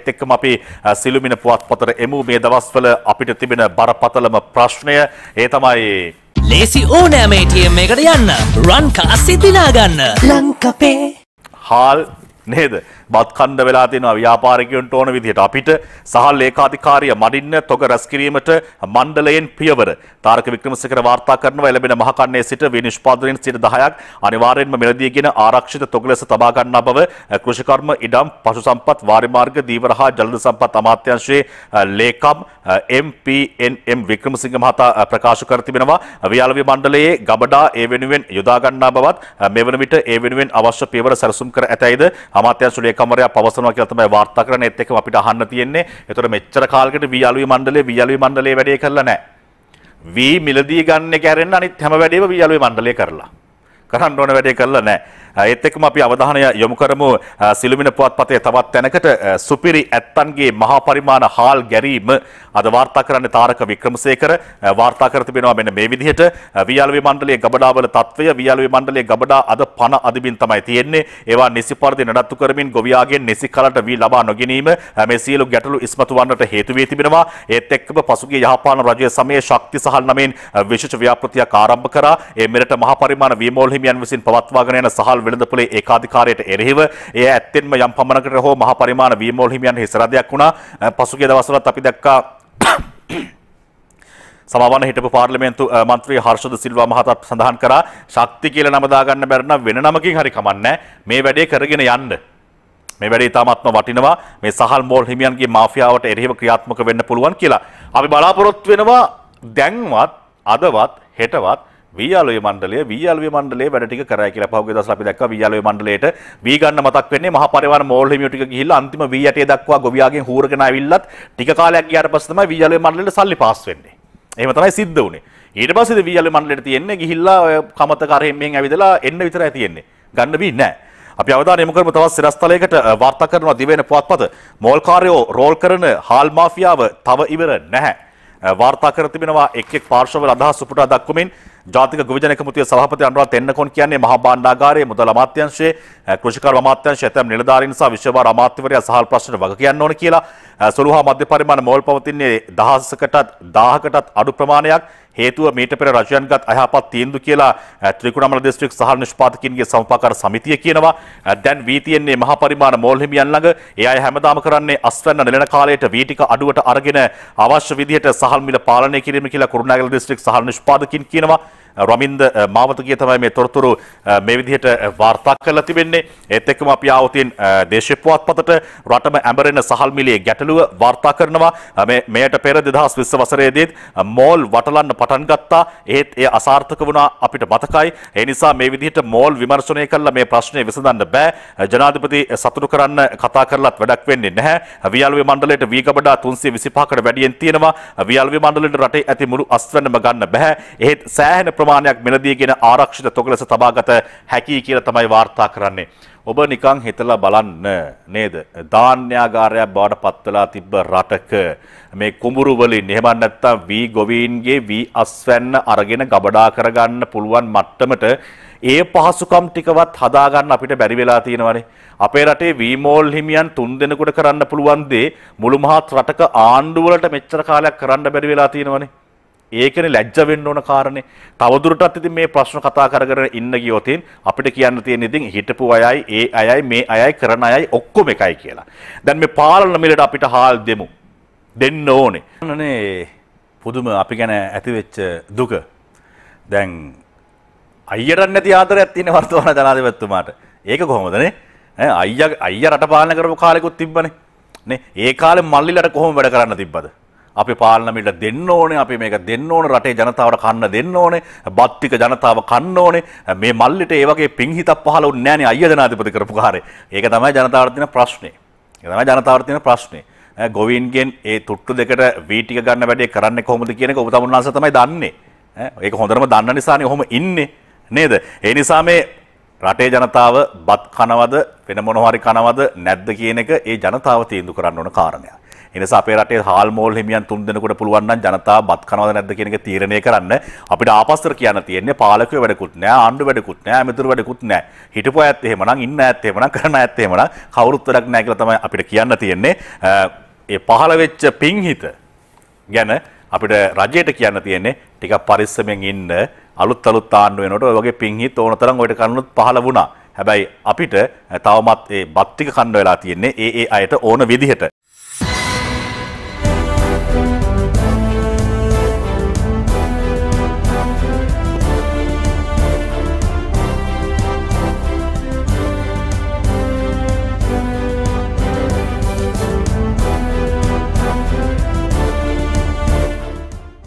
එක්කම අපි සිළුමින පුවත්පතට එමු මේ දවස්වල අපිට තිබෙන බරපතලම ප්‍රශ්නය ඒ තමයි ලේසි ඕනෑම ATM එකට යන්න රන්කා සිතිනා ගන්න ලංකපේ හාල් නේද බත් කණ්ඩ වෙලා තියෙනවා ව්‍යාපාරිකයන්ට ඕන විදිහට අපිට සහල් ඒකාධිකාරිය මඩින්න තොග රැස් කිරීමට මණ්ඩලයෙන් පියවර තාරක වික්‍රමසිකර වාර්තා කරනවා ලැබෙන මහකන්නේ සිට විනිෂ්පාදනයෙන් සිට 10ක් අනිවාර්යයෙන්ම මෙලදීගෙන ආරක්ෂිත තොග ලෙස තබා ගන්නා බව කෘෂිකර්ම ඉඩම් පශු සම්පත් වාරි මාර්ග දීවර හා ජලද සම්පත් අමාත්‍යාංශයේ ලේකම් MPNM වික්‍රමසිංහ මහතා ප්‍රකාශ කර තිබෙනවා වියාලවි මණ්ඩලයේ ගබඩා ඒ වෙනුවෙන් යොදා ගන්නා බවත් මෙවන විට ඒ වෙනුවෙන් අවශ්‍ය පියවර සැලසුම් කර ඇතැයිද අමාත්‍යංශුලේ කමරයා පවසනවා කියලා තමයි වාර්තා කරන්නේ. ඒත් එක්කම අපිට අහන්න තියෙන්නේ. ඒතර මෙච්චර කාලයකට වියලුයි මණ්ඩලයේ වියලුයි මණ්ඩලයේ වැඩේ කරලා නැහැ. වී මිලදී ගන්න එක හැරෙන්න අනිත් හැම වැඩේම වියලුයි මණ්ඩලය කරලා. කරන්න ඕන වැඩේ කරලා නැහැ. ඒත් එක්කම අපි අවධානය යොමු කරමු සිළුමින පුවත්පතේ තවත් තැනකට සුපිරි ඇත්තන්ගේ මහා පරිමාණ හාල් ගැරීම අද වාර්තා කරන්නේ තාරක වික්‍රමසේකර වාර්තා කර තිබෙනවා මෙන්න මේ විදිහට වියල්වි මණ්ඩලයේ ගබඩාවල තත්වය වියල්වි මණ්ඩලයේ ගබඩා අද පණ අදිමින් තමයි තියෙන්නේ ඒවා නිසි පරිදි නඩත්තු කරමින් ගොවියාගෙන් නිසි කලට වී ලබා නොගැනීම මේ සියලු ගැටලු ඉස්මතු වන්නට හේතු වී තිබෙනවා ඒත් එක්කම පසුගිය යහපාලන රජය සමයේ ශක්ති සහල් නමින් විශේෂ ව්‍යාපෘතියක් ආරම්භ කරා ඒ මෙරට මහා පරිමාණ වීමෝල් හිමියන් විසින් පවත්වාගෙන යන සහල් අසල් වෙළඳපොලේ ඒකාධිකාරයට එරෙහිව එය ඇත්තෙන්ම යම් පමණකට හෝ මහ පරිමාණ වීමෝල් හිමියන් හිසරදයක් වුණා පසුගිය දවස්වලත් අපි දැක්කා සමවන හිටපු පාර්ලිමේන්තු මන්ත්‍රී හර්ෂද සිල්වා මහතා සඳහන් කරා ශක්ති කියලා නම දාගන්න බැරි නම් වෙන නමකින් හරි කමන්නේ මේ වැඩේ කරගෙන යන්න මේ වැඩේ ඉතාමත්ම වටිනවා මේ සහල් මෝල් හිමියන්ගේ මාෆියාවට එරෙහිව ක්‍රියාත්මක වෙන්න පුළුවන් කියලා අපි බලාපොරොත්තු වෙනවා දැන්වත් අදවත් හෙටවත් වීයාලුවේ මණ්ඩලය වීයාලුවේ මණ්ඩලයේ වැඩ ටික කරා කියලා පහුගිය දවස් අපි දැක්කා වීයාලුවේ මණ්ඩලයට වී ගන්න මතක් වෙන්නේ මහ පරිවාර මෝල් හිමියෝ ටික ගිහිල්ලා අන්තිම වී යටිය දක්වා ගොවියාගෙන් හූරගෙන ආවිල්ලත් ටික කාලයක් ගියාට පස්සේ තමයි වීයාලුවේ මණ්ඩලයට සල්ලි පාස් වෙන්නේ. එහෙම තමයි සිද්ධ වුනේ. ඊට පස්සේ වීයාලුවේ මණ්ඩලයට තියෙන්නේ ගිහිල්ලා ඔය කමත කරෙන් මෙන් ඇවිදලා එන්න විතරයි තියෙන්නේ. ගන්න බී නැහැ. අපි අවධානය යොමු කරමු තවත් සිරස්තලයකට වාර්තා කරනවා දිවෙන පුවත්පත. මෝල් කාර්යෝ රෝල් කරන හාල් මාෆියාව තව ඉවර නැහැ. වාර්තා කර තිබෙනවා එක් එක් පාර්ශවවල අදහස් උපුටා දක්වමින් ජාතික ගුවජන එකමුතුවේ සභාපති අනුරාධ තෙන්නකෝන් කියන්නේ මහා භාණ්ඩාගාරයේ මුදල් අමාත්‍යාංශයේ කෘෂිකර්ම අමාත්‍යාංශය ඇතැම් නිලධාරීන් සහ විශ්වභාර අමාත්‍යවරයා සහල් ප්‍රශ්නට වග කියන්න ඕන කියලා සොළුහා මධ්‍ය පරිමාණ මෝල් පවතින්නේ දහසකටත් 1000කටත් අඩු ප්‍රමාණයක් හේතුව මීට පෙර රජයන්ගත් අයහපත් තීන්දු කියලා ත්‍රිකුණාමල දිස්ත්‍රික් සහල් නිෂ්පාදකින්ගේ සමපාකර සමිතිය කියනවා. දැන් වී තියෙන්නේ මහ පරිමාණ මෝල් හිමියන් ළඟ. ඒ අය හැමදාම කරන්නේ අස්වැන්න නෙළන කාලයට වී ටික අඩුවට අරගෙන අවශ්‍ය විදිහට සහල් මිල පාලනය කිරීම කියලා කුරුණෑගල දිස්ත්‍රික් සහල් නිෂ්පාදකින් කියනවා. රමින්ද මාවතගේ තමයි මේ තොරතුරු මේ විදිහට වාර්තා කරලා තිබෙන්නේ. ඒත් එක්කම අපි ආවතින් දේශීය පුවත්පතට රටම ඇඹරෙන සහල් මිලයේ ගැටලුව වාර්තා කරනවා. මේ මෙයට පෙර 2020 වසරේදීත් මෝල් වටලන්න පටන් ගත්තා. ඒත් එය අසාර්ථක වුණා අපිට මතකයි. ඒ නිසා මේ විදිහට මෝල් විමර්ශනය කරලා මේ ප්‍රශ්නේ විසඳන්න බෑ. ජනාධිපති සතුටු කරන්න කතා කරලත් වැඩක් වෙන්නේ නැහැ. වියල්වේ මණ්ඩලයට වී ගබඩා 325කට වැඩියෙන් තියෙනවා. වියල්වේ මණ්ඩලයට රටේ ඇති මුළු අස්වැන්නම ගන්න බෑ. ඒත් සෑහෙන ප්‍රමාණයක් මෙලදී කියන ආරක්ෂිත තොග ලෙස තබාගත හැකියි කියලා තමයි වාර්තා කරන්නේ. ඔබ නිකන් හිතලා බලන්න නේද? ධාන්‍යාගාරයක් බවට පත් වෙලා තිබ්බ රටක මේ කුඹුරු වලින් එහෙම නැත්නම් වී ගොවීන්ගේ වී අස්වැන්න අරගෙන ගබඩා කරගන්න පුළුවන් මට්ටමට ඒ පහසුකම් ටිකවත් හදාගන්න අපිට බැරි වෙලා තියෙනවානේ. අපේ රටේ වීමෝල් හිමියන් තුන් දෙනෙකුට කරන්න පුළුවන් දේ මුළු මහත් රටක ආණ්ඩුවලට මෙච්චර කාලයක් කරන්න බැරි වෙලා තියෙනවානේ. ඒකන ලැජ්ජ වෙන්න ඕන කාරණේ. තවදුරටත් ඉතින් මේ ප්‍රශ්න කතා කරගෙන ඉන්න ගියොතින් අපිට කියන්න තියෙන ඉතින් හිටපු අයයි ඒ අයයි මේ අයයි කරන අයයි ඔක්කොම එකයි කියලා. දැන් මේ පාලන මිලට අපිට හාල් දෙමු. දෙන්න ඕනේ. අනේ පුදුම අපි ගැන ඇතිවෙච්ච දුක. දැන් අයියට නැති ආදරයක් තියෙන වර්තමාන ජනාධිපතිතුමාට. ඒක කොහොමදනේ? අයියා අයියා රට පාලන කරපු කාලෙකුත් තිබ්බනේ. නේ ඒ කාලේ මල්ලිලට කොහොම වැඩ කරන්න තිබ්බද? අපි පාලනමිට දෙන්න ඕනේ අපි මේක දෙන්න ඕන රටේ ජනතාවට කන්න දෙන්න ඕනේ බත්තික ජනතාව කන්න ඕනේ මේ මල්ලිට ඒ වගේ පිංහිතක් පහළ වුණ නෑනේ අය ජනාධිපති කරපු කාරේ ඒක තමයි ජනතාවට තියෙන ප්‍රශ්නේ ඒක තමයි ජනතාවට තියෙන ප්‍රශ්නේ ගොවින්ගෙන් ඒ තුට්ටු දෙකට වී ටික ගන්න වැඩේ කරන්නේ කොහොමද කියන එක ඔබ තමුන්නාස තමයි දන්නේ ඒක හොඳටම දන්න නිසානේ ඔහොම ඉන්නේ නේද ඒ නිසා මේ රටේ ජනතාව බත් කනවද වෙන මොනවාරි කනවද නැද්ද කියන එක ඒ ජනතාව තීන්දුව කරන්න ඕන කාරණයක් එනිසා අපේ රටේ හාල් මෝල් හිමියන් තුන් දෙනෙකුට පුළුවන් නම් ජනතාව බත් කනවද නැද්ද කියන එක තීරණය කරන්න අපිට ආපස්සට කියන්න තියෙන්නේ පාලකයෝ වැඩකුත් නෑ ආණ්ඩු වැඩකුත් නෑ ඇමතිවරු වැඩකුත් නෑ හිටපු අයත් එහෙමනම් ඉන්න අයත් එහෙමනම් කරන අයත් එහෙමනම් කවුරුත් වැඩක් නෑ කියලා තමයි අපිට කියන්න තියෙන්නේ ඒ පහළ වෙච්ච පිංහිත ගැන අපිට රජයට කියන්න තියෙන්නේ ටික පරිස්සමෙන් ඉන්න අලුත් අලුත් ආණ්ඩුව වෙනකොට ඔය වගේ පිංහිත් ඕන තරම් ඔයිට කනුත් පහළ වුණා. හැබැයි අපිට තවමත් ඒ බත් ටික කන්න වෙලා තියෙන්නේ ඒ ඒ අයට ඕන විදිහට